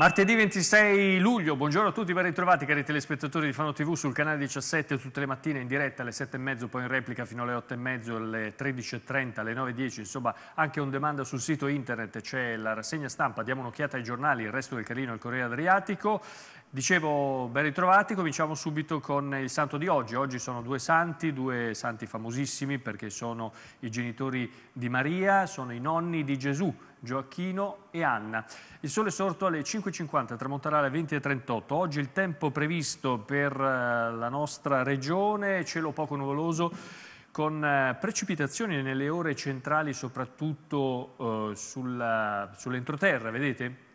Martedì 26 luglio, buongiorno a tutti, ben ritrovati cari telespettatori di Fano TV sul canale 17 tutte le mattine in diretta alle 7.30, poi in replica fino alle 8.30, alle 13.30, alle 9.10, insomma anche on demand sul sito internet c'è la rassegna stampa, diamo un'occhiata ai giornali, il resto del Carino e il Corriere Adriatico Dicevo, ben ritrovati, cominciamo subito con il santo di oggi. Oggi sono due santi, due santi famosissimi perché sono i genitori di Maria, sono i nonni di Gesù, Gioacchino e Anna. Il sole è sorto alle 5.50, tramonterà alle 20.38. Oggi il tempo previsto per eh, la nostra regione, cielo poco nuvoloso, con eh, precipitazioni nelle ore centrali soprattutto eh, sull'entroterra, vedete?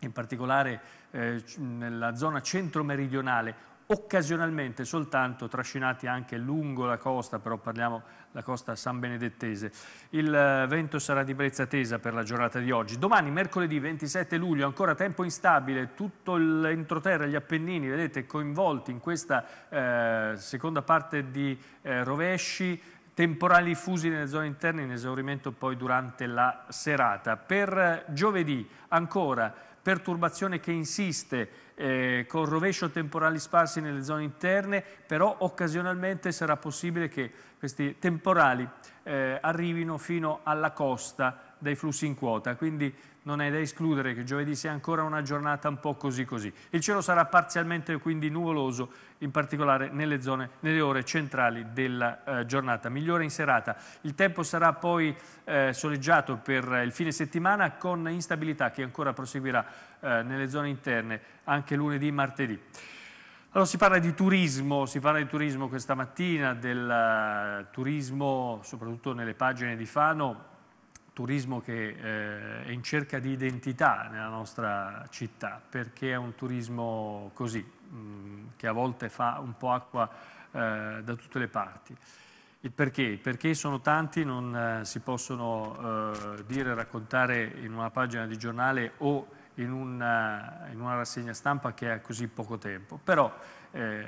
in particolare eh, nella zona centro-meridionale, occasionalmente soltanto trascinati anche lungo la costa, però parliamo della costa sanbenedettese. Il eh, vento sarà di brezza tesa per la giornata di oggi. Domani, mercoledì 27 luglio, ancora tempo instabile, tutto l'entroterra, gli Appennini, vedete, coinvolti in questa eh, seconda parte di eh, rovesci, temporali fusi nelle zone interne in esaurimento poi durante la serata. Per eh, giovedì ancora perturbazione che insiste eh, con rovescio temporali sparsi nelle zone interne, però occasionalmente sarà possibile che questi temporali eh, arrivino fino alla costa dei flussi in quota, quindi non è da escludere che giovedì sia ancora una giornata un po' così così. Il cielo sarà parzialmente quindi nuvoloso, in particolare nelle, zone, nelle ore centrali della eh, giornata. Migliore in serata. Il tempo sarà poi eh, soleggiato per il fine settimana con instabilità che ancora proseguirà eh, nelle zone interne anche lunedì e martedì. Allora, si parla di turismo, si parla di turismo questa mattina, del eh, turismo soprattutto nelle pagine di Fano, turismo che eh, è in cerca di identità nella nostra città, perché è un turismo così, mh, mm, che a volte fa un po' acqua eh, da tutte le parti. Il perché? perché sono tanti, non eh, si possono eh, dire, raccontare in una pagina di giornale o in una, eh, in una rassegna stampa che ha così poco tempo. Però eh,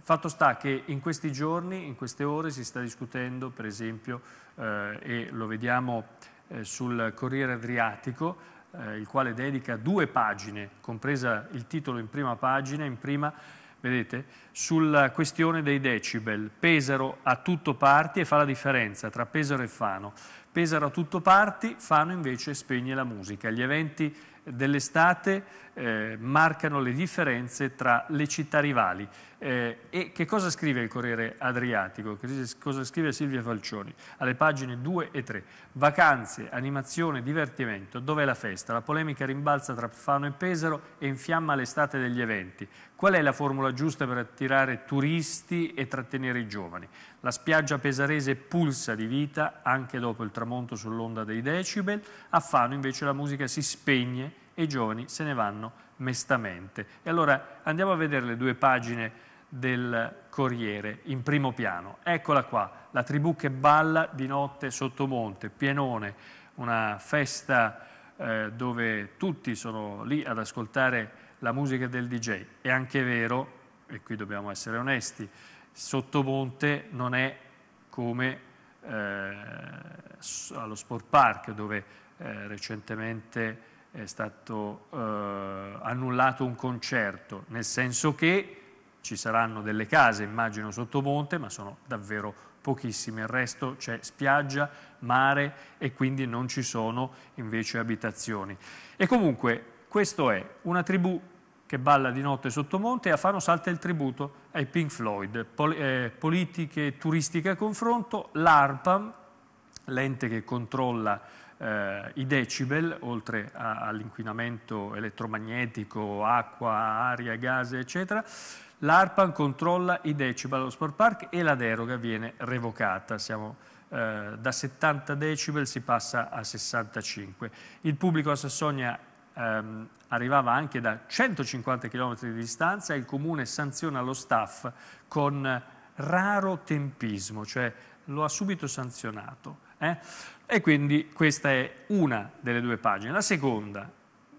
fatto sta che in questi giorni, in queste ore, si sta discutendo, per esempio, eh, e lo vediamo eh, sul Corriere Adriatico, eh, il quale dedica due pagine, compresa il titolo in prima pagina, in prima, vedete, sulla questione dei decibel. Pesaro a tutto parti e fa la differenza tra Pesaro e Fano. Pesaro a tutto parti, Fano invece spegne la musica. Gli eventi dell'estate eh, marcano le differenze tra le città rivali. Eh, e che cosa scrive il Corriere Adriatico? cosa scrive Silvia Falcioni? Alle pagine 2 e 3. Vacanze, animazione, divertimento, dov'è la festa? La polemica rimbalza tra Fano e Pesaro e infiamma l'estate degli eventi. Qual è la formula giusta per attirare turisti e trattenere i giovani? La spiaggia pesarese pulsa di vita anche dopo il tramonto sull'onda dei decibel, a Fano invece la musica si spegne e i giovani se ne vanno mestamente. E allora andiamo a vedere le due pagine del Corriere in primo piano. Eccola qua, la tribù che balla di notte sotto monte, pienone, una festa eh, dove tutti sono lì ad ascoltare la musica del DJ. È anche vero, e qui dobbiamo essere onesti, Sottomonte non è come eh, allo Sport Park dove eh, recentemente è stato eh, annullato un concerto, nel senso che ci saranno delle case, immagino, sotto monte, ma sono davvero pochissime, il resto c'è spiaggia, mare e quindi non ci sono invece abitazioni. E comunque questo è una tribù che balla di notte sotto monte e a Fano salta il tributo ai Pink Floyd, Pol eh, politiche turistiche a confronto, l'ARPAM, l'ente che controlla eh, i decibel, oltre all'inquinamento elettromagnetico, acqua, aria, gas, eccetera, l'ARPAN controlla i decibel allo sport park e la deroga viene revocata. Siamo eh, da 70 decibel si passa a 65. Il pubblico a Sassonia ehm, arrivava anche da 150 km di distanza e il comune sanziona lo staff con raro tempismo, cioè lo ha subito sanzionato eh? E quindi questa è una delle due pagine. La seconda,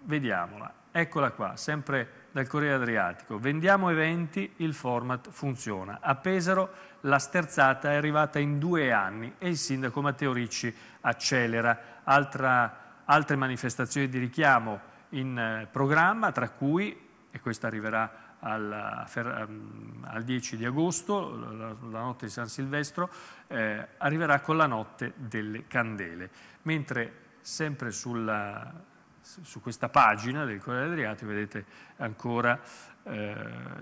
vediamola, eccola qua, sempre dal Corriere Adriatico. Vendiamo eventi, il format funziona. A Pesaro la sterzata è arrivata in due anni e il sindaco Matteo Ricci accelera. Altra, altre manifestazioni di richiamo in eh, programma, tra cui, e questa arriverà al, ehm, al 10 di agosto, la, la, notte di San Silvestro, eh, arriverà con la notte delle candele, mentre sempre sulla, su questa pagina del Corriere Adriatico vedete ancora eh,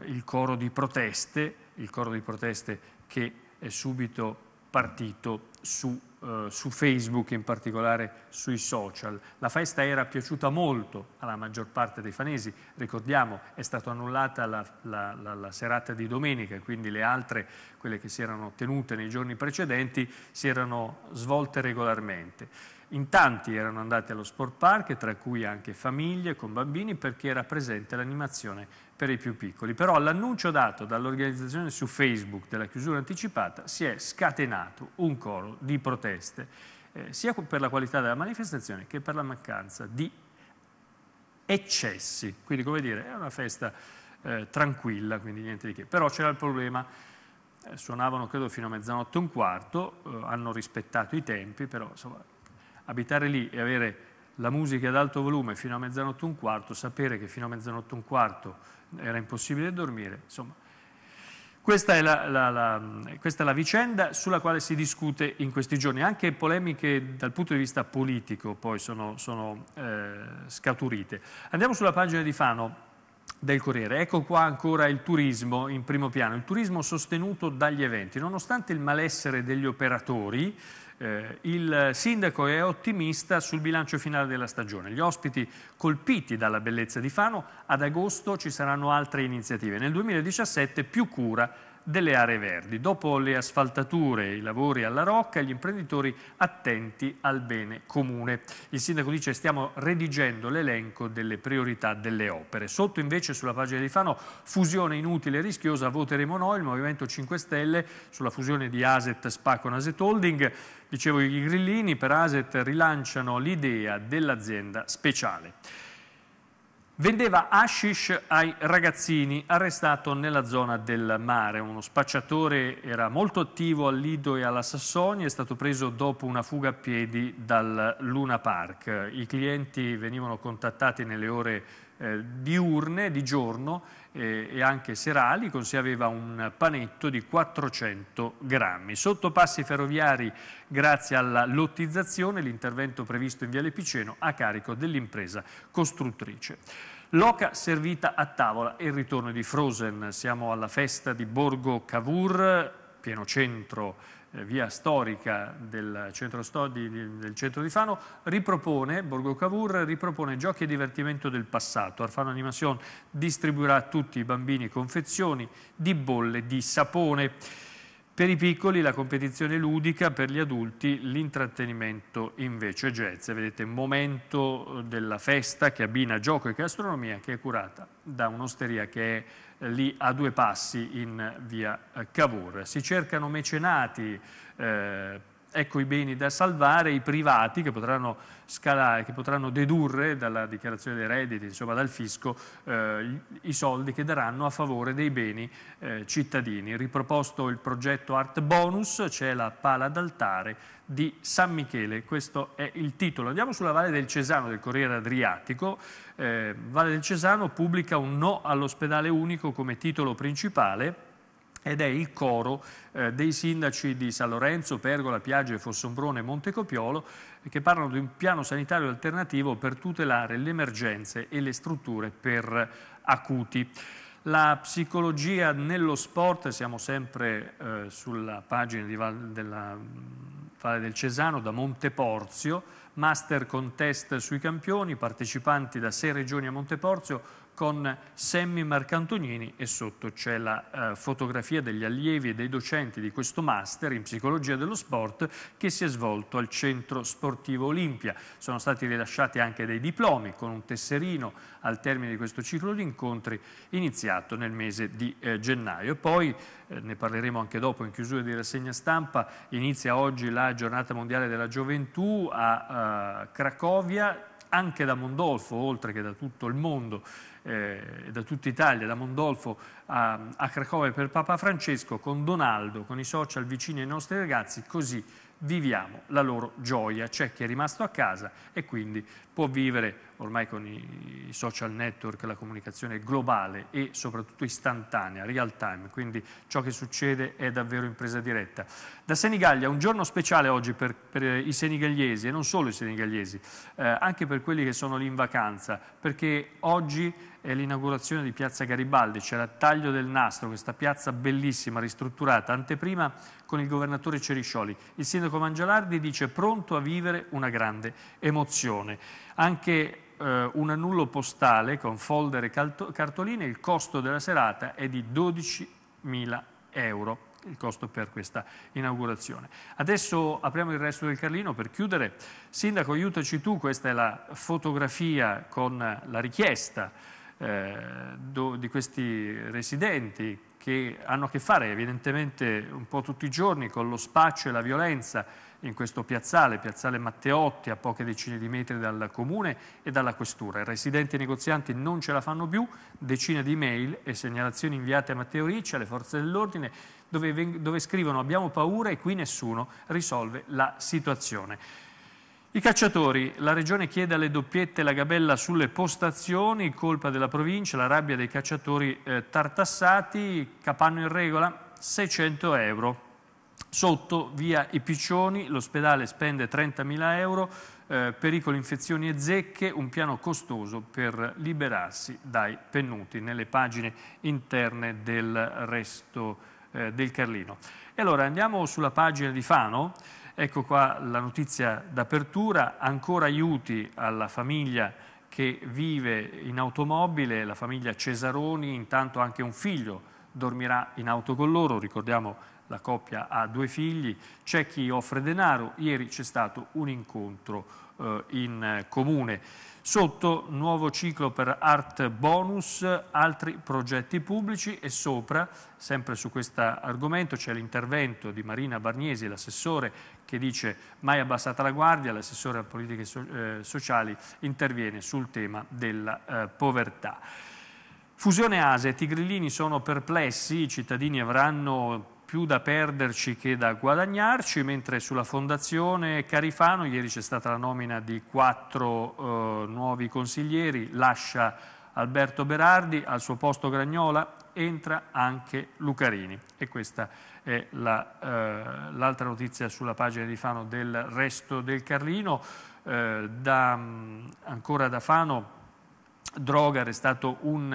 il coro di proteste, il coro di proteste che è subito partito su eh, su Facebook, in particolare sui social. La festa era piaciuta molto alla maggior parte dei fanesi, ricordiamo è stata annullata la, la, la, la serata di domenica, quindi le altre, quelle che si erano tenute nei giorni precedenti, si erano svolte regolarmente. In tanti erano andati allo sport park, tra cui anche famiglie con bambini, perché era presente l'animazione per i più piccoli. Però all'annuncio dato dall'organizzazione su Facebook della chiusura anticipata si è scatenato un coro di proteste, eh, sia per la qualità della manifestazione che per la mancanza di eccessi. Quindi, come dire, è una festa eh, tranquilla, quindi niente di che. Però c'era il problema, eh, suonavano credo fino a mezzanotte e un quarto, eh, hanno rispettato i tempi, però insomma abitare lì e avere la musica ad alto volume fino a mezzanotte e un quarto, sapere che fino a mezzanotte e un quarto era impossibile dormire, insomma. Questa è la, la, la, questa è la, vicenda sulla quale si discute in questi giorni. Anche polemiche dal punto di vista politico poi sono, sono eh, scaturite. Andiamo sulla pagina di Fano del Corriere. Ecco qua ancora il turismo in primo piano, il turismo sostenuto dagli eventi. Nonostante il malessere degli operatori, eh, il sindaco è ottimista sul bilancio finale della stagione. Gli ospiti colpiti dalla bellezza di Fano, ad agosto ci saranno altre iniziative. Nel 2017 più cura delle aree verdi. Dopo le asfaltature e i lavori alla Rocca, gli imprenditori attenti al bene comune. Il sindaco dice stiamo redigendo l'elenco delle priorità delle opere. Sotto invece sulla pagina di Fano, fusione inutile e rischiosa, voteremo noi, il Movimento 5 Stelle, sulla fusione di Aset Spa con Aset Holding. Dicevo, i grillini per Aset rilanciano l'idea dell'azienda speciale vendeva hashish ai ragazzini arrestato nella zona del mare. Uno spacciatore era molto attivo al Lido e alla Sassonia, è stato preso dopo una fuga a piedi dal Luna Park. I clienti venivano contattati nelle ore eh, diurne, di giorno eh, e anche serali, con sé aveva un panetto di 400 grammi. Sotto passi ferroviari grazie alla lottizzazione, l'intervento previsto in Viale Piceno a carico dell'impresa costruttrice. Loca servita a tavola e il ritorno di Frozen. Siamo alla festa di Borgo Cavour, pieno centro eh, via storica del centro, del centro, di, Fano, ripropone, Borgo Cavour, ripropone giochi e divertimento del passato. Arfano Animation distribuirà a tutti i bambini confezioni di bolle di sapone. Per i piccoli la competizione ludica, per gli adulti l'intrattenimento invece jazz. Vedete, momento della festa che abbina gioco e gastronomia che è curata da un'osteria che è lì a due passi in via Cavour. Si cercano mecenati eh, ecco i beni da salvare, i privati che potranno, scalare, che potranno dedurre dalla dichiarazione dei redditi, insomma dal fisco, eh, i soldi che daranno a favore dei beni eh, cittadini. Riproposto il progetto Art Bonus, c'è la pala d'altare di San Michele, questo è il titolo. Andiamo sulla Valle del Cesano del Corriere Adriatico. Eh, Valle del Cesano pubblica un no all'ospedale unico come titolo principale ed è il coro eh, dei sindaci di San Lorenzo, Pergola, Piaggio, Fossombrone e Montecopiolo che parlano di un piano sanitario alternativo per tutelare le emergenze e le strutture per acuti. La psicologia nello sport, siamo sempre eh, sulla pagina di Val, della mm, Valle del Cesano, da Monteporzio, master contest sui campioni, partecipanti da sei regioni a Monteporzio, con Sammy Marcantonini e sotto c'è la eh, fotografia degli allievi e dei docenti di questo master in psicologia dello sport che si è svolto al Centro Sportivo Olimpia. Sono stati rilasciati anche dei diplomi con un tesserino al termine di questo ciclo di incontri iniziato nel mese di eh, gennaio. Poi eh, ne parleremo anche dopo in chiusura di rassegna stampa, inizia oggi la giornata mondiale della gioventù a eh, Cracovia, anche da Mondolfo, oltre che da tutto il mondo, eh, da tutta Italia, da Mondolfo a, a Cracovia per Papa Francesco, con Donaldo, con i social vicini ai nostri ragazzi, così viviamo la loro gioia. C'è chi è rimasto a casa e quindi può vivere ormai con i, social network la comunicazione globale e soprattutto istantanea, real time, quindi ciò che succede è davvero in presa diretta. Da Senigallia un giorno speciale oggi per, per eh, i senigallesi e non solo i senigallesi, eh, anche per quelli che sono lì in vacanza, perché oggi è l'inaugurazione di Piazza Garibaldi, c'era Taglio del Nastro, questa piazza bellissima, ristrutturata, anteprima con il governatore Ceriscioli. Il sindaco Mangialardi dice pronto a vivere una grande emozione. Anche eh, un annullo postale con folder e cartoline, il costo della serata è di 12.000 euro il costo per questa inaugurazione. Adesso apriamo il resto del Carlino per chiudere. Sindaco, aiutaci tu, questa è la fotografia con la richiesta eh, do, di questi residenti che hanno a che fare evidentemente un po' tutti i giorni con lo spaccio e la violenza in questo piazzale, piazzale Matteotti, a poche decine di metri dal comune e dalla questura. I residenti e i negozianti non ce la fanno più, decine di mail e segnalazioni inviate a Matteo Ricci, alle forze dell'ordine, dove, dove scrivono abbiamo paura e qui nessuno risolve la situazione. I cacciatori, la regione chiede alle doppiette la gabella sulle postazioni, colpa della provincia, la rabbia dei cacciatori eh, tartassati, capanno in regola 600 euro. Sotto, via I Piccioni, l'ospedale spende 30.000 euro, eh, pericoli, infezioni e zecche, un piano costoso per liberarsi dai pennuti nelle pagine interne del resto eh, del Carlino. E allora andiamo sulla pagina di Fano, ecco qua la notizia d'apertura, ancora aiuti alla famiglia che vive in automobile, la famiglia Cesaroni, intanto anche un figlio dormirà in auto con loro, ricordiamo la coppia ha due figli, c'è chi offre denaro, ieri c'è stato un incontro eh, in comune. Sotto nuovo ciclo per Art Bonus, altri progetti pubblici e sopra, sempre su questo argomento, c'è l'intervento di Marina Barniesi, l'assessore, che dice mai abbassata la guardia, l'assessore a politiche so eh, sociali interviene sul tema della eh, povertà. Fusione ASE, Tigrillini sono perplessi, i cittadini avranno più da perderci che da guadagnarci, mentre sulla Fondazione Carifano ieri c'è stata la nomina di quattro eh, nuovi consiglieri, lascia Alberto Berardi, al suo posto Gragnola entra anche Lucarini e questa è l'altra la, eh, notizia sulla pagina di Fano del resto del Carlino, eh, da, mm, ancora da Fano Drogar è stato un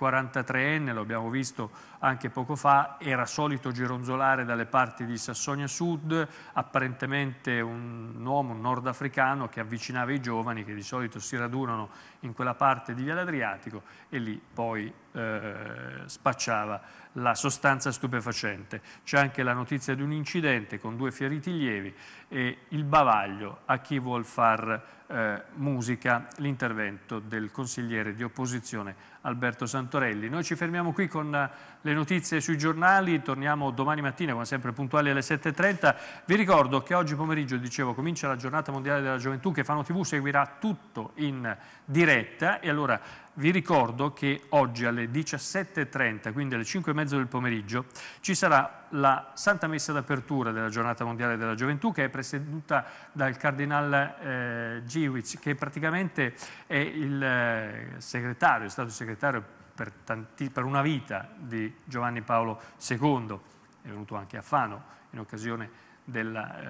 43enne, eh, lo abbiamo visto anche poco fa, era solito gironzolare dalle parti di Sassonia Sud, apparentemente un uomo nordafricano che avvicinava i giovani che di solito si radunano in quella parte di Via Adriatico e lì poi eh, spacciava la sostanza stupefacente. C'è anche la notizia di un incidente con due feriti lievi e il bavaglio a chi vuol far eh, musica l'intervento del consigliere di opposizione Alberto Santorelli. Noi ci fermiamo qui con eh, le notizie sui giornali, torniamo domani mattina come sempre puntuali alle 7.30. Vi ricordo che oggi pomeriggio, dicevo, comincia la giornata mondiale della gioventù che Fano TV seguirà tutto in diretta e allora vi ricordo che oggi alle 17.30, quindi alle 5.30 del pomeriggio, ci sarà la Santa Messa d'apertura della Giornata Mondiale della Gioventù che è presieduta dal Cardinal eh, Giewicz che praticamente è il eh, segretario, è stato segretario per, tanti, per una vita di Giovanni Paolo II, è venuto anche a Fano in occasione della,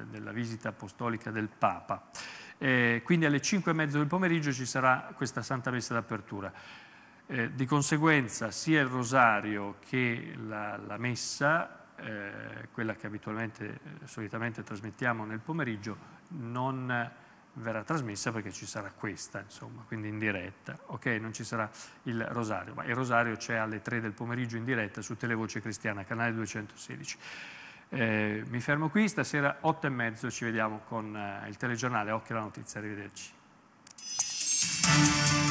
eh, della, visita apostolica del Papa. Eh, quindi alle 5 e mezzo del pomeriggio ci sarà questa Santa Messa d'apertura. Eh, di conseguenza sia il rosario che la, la messa, eh, quella che abitualmente, eh, solitamente trasmettiamo nel pomeriggio, non verrà trasmessa perché ci sarà questa, insomma, quindi in diretta, ok? Non ci sarà il rosario, ma il rosario c'è alle 3 del pomeriggio in diretta su Televoce Cristiana, canale 216. Eh, mi fermo qui, stasera 8 e mezzo ci vediamo con eh, il telegiornale Occhio alla notizia, arrivederci.